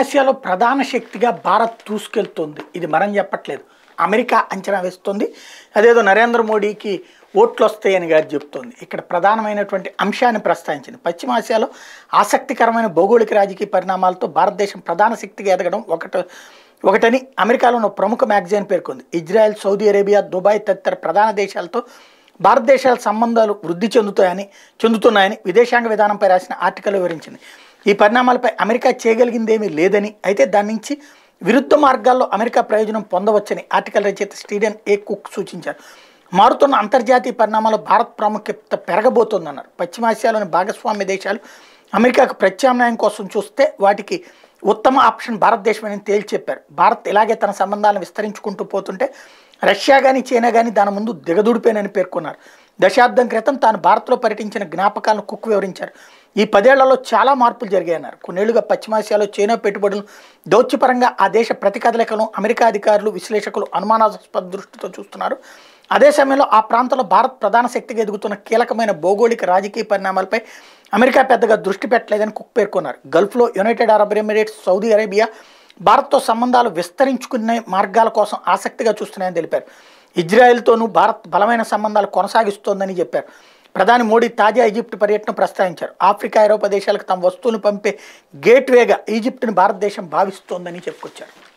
ఆసియాలో ప్రధాన శక్తిగా భారత్ దూసుకెళ్తుంది ఇది మనం చెప్పట్లేదు అమెరికా అంచనా వేస్తుంది అదేదో నరేంద్ర మోడీకి ఓట్లు వస్తాయని గారు చెప్తుంది ఇక్కడ ప్రధానమైనటువంటి అంశాన్ని ప్రస్తావించింది పశ్చిమాసియాలో ఆసక్తికరమైన భౌగోళిక రాజకీయ పరిణామాలతో భారతదేశం ప్రధాన శక్తిగా ఎదగడం ఒకట ఒకటని అమెరికాలో ఉన్న ప్రముఖ మ్యాగజైన్ పేర్కొంది ఇజ్రాయెల్ సౌదీ అరేబియా దుబాయ్ తదితర ప్రధాన దేశాలతో భారతదేశాల సంబంధాలు వృద్ధి చెందుతాయని చెందుతున్నాయని విదేశాంగ విధానంపై రాసిన ఆర్టికల్ వివరించింది ఈ పరిణామాలపై అమెరికా చేయగలిగిందేమీ లేదని అయితే దాని నుంచి విరుద్ధ మార్గాల్లో అమెరికా ప్రయోజనం పొందవచ్చని ఆర్టికల్ రచయిత స్టీడెన్ ఏ కుక్ సూచించారు మారుతున్న అంతర్జాతీయ పరిణామాలు భారత్ ప్రాముఖ్యత పెరగబోతోందన్నారు పశ్చిమాసియాలోని భాగస్వామ్య దేశాలు అమెరికాకు ప్రత్యామ్నాయం కోసం చూస్తే వాటికి ఉత్తమ ఆప్షన్ భారతదేశమని తేల్చి చెప్పారు భారత్ ఇలాగే తన సంబంధాలను విస్తరించుకుంటూ పోతుంటే రష్యా కానీ చైనా కానీ దాని ముందు దిగదుడిపోయినని పేర్కొన్నారు దశాబ్దం క్రితం తాను భారత్లో పర్యటించిన జ్ఞాపకాలను కుక్ వివరించారు ఈ పదేళ్లలో చాలా మార్పులు జరిగాయన్నారు కొన్నేళ్లుగా పశ్చిమాసియాలో చైనా పెట్టుబడులు దౌత్యపరంగా ఆ దేశ ప్రతికదలికలను అమెరికా అధికారులు విశ్లేషకులు అనుమానాస్పద దృష్టితో చూస్తున్నారు అదే సమయంలో ఆ ప్రాంతంలో భారత్ ప్రధాన శక్తిగా ఎదుగుతున్న కీలకమైన భౌగోళిక రాజకీయ పరిణామాలపై అమెరికా పెద్దగా దృష్టి పెట్టలేదని కుక్ పేర్కొన్నారు గల్ఫ్లో United Arab Emirates Saudi Arabia భారత్తో సంబంధాలు విస్తరించుకునే మార్గాల కోసం ఆసక్తిగా చూస్తున్నాయని తెలిపారు ఇజ్రాయెల్తోనూ భారత్ బలమైన సంబంధాలు కొనసాగిస్తోందని చెప్పారు ప్రధాని మోడీ తాజా ఈజిప్ట్ పర్యటన ప్రస్తావించారు ఆఫ్రికా ఐరోపా దేశాలకు తమ వస్తువులు పంపే గేట్వేగా ఈజిప్ట్ని భారతదేశం భావిస్తోందని చెప్పుకొచ్చారు